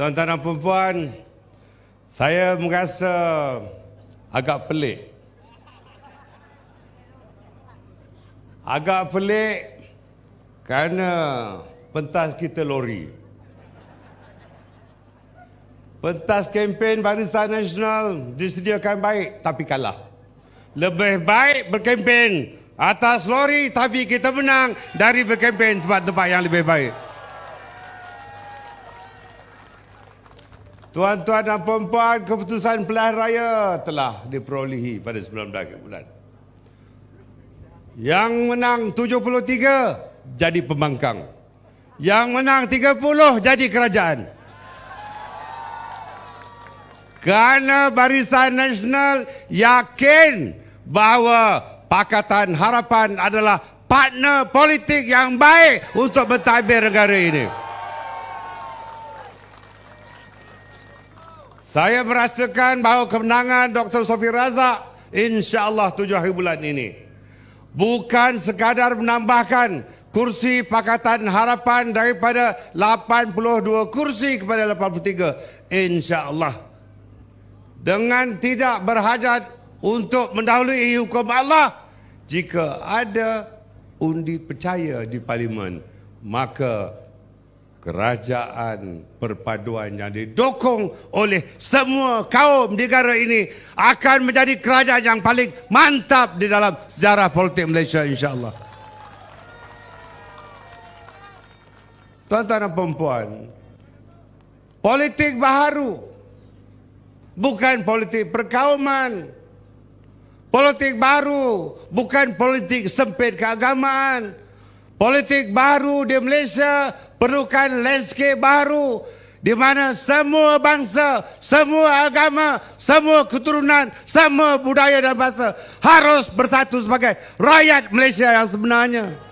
tuan-tuan dan perempuan, saya merasa agak pelik. Agak pelik kerana pentas kita lori. Pentas kempen Barisan Nasional disediakan baik tapi kalah. Lebih baik berkempen atas lori tapi kita menang dari berkempen tempat-tempat yang lebih baik. Tuan-tuan dan puan-puan, keputusan pilihan raya telah diperolehi pada 19 bulan. Yang menang 73 jadi pembangkang. Yang menang 30 jadi kerajaan. Kerana Barisan Nasional yakin bahawa Pakatan Harapan adalah partner politik yang baik untuk bertabir negara ini. Saya merasakan bahawa kemenangan Dr. Sofi Razak insyaAllah tujuh hari bulan ini. Bukan sekadar menambahkan kursi Pakatan Harapan daripada 82 kursi kepada 83. InsyaAllah. Dengan tidak berhajat untuk mendahului hukum Allah. Jika ada undi percaya di parlimen, maka kerajaan perpaduan yang didukung oleh semua kaum di negara ini akan menjadi kerajaan yang paling mantap di dalam sejarah politik Malaysia insyaAllah. Tuan-tuan dan perempuan, politik baharu bukan politik perkauman. Politik baru bukan politik sempit keagamaan politik baru di Malaysia perlukan landscape baru di mana semua bangsa, semua agama, semua keturunan, semua budaya dan bahasa harus bersatu sebagai rakyat Malaysia yang sebenarnya.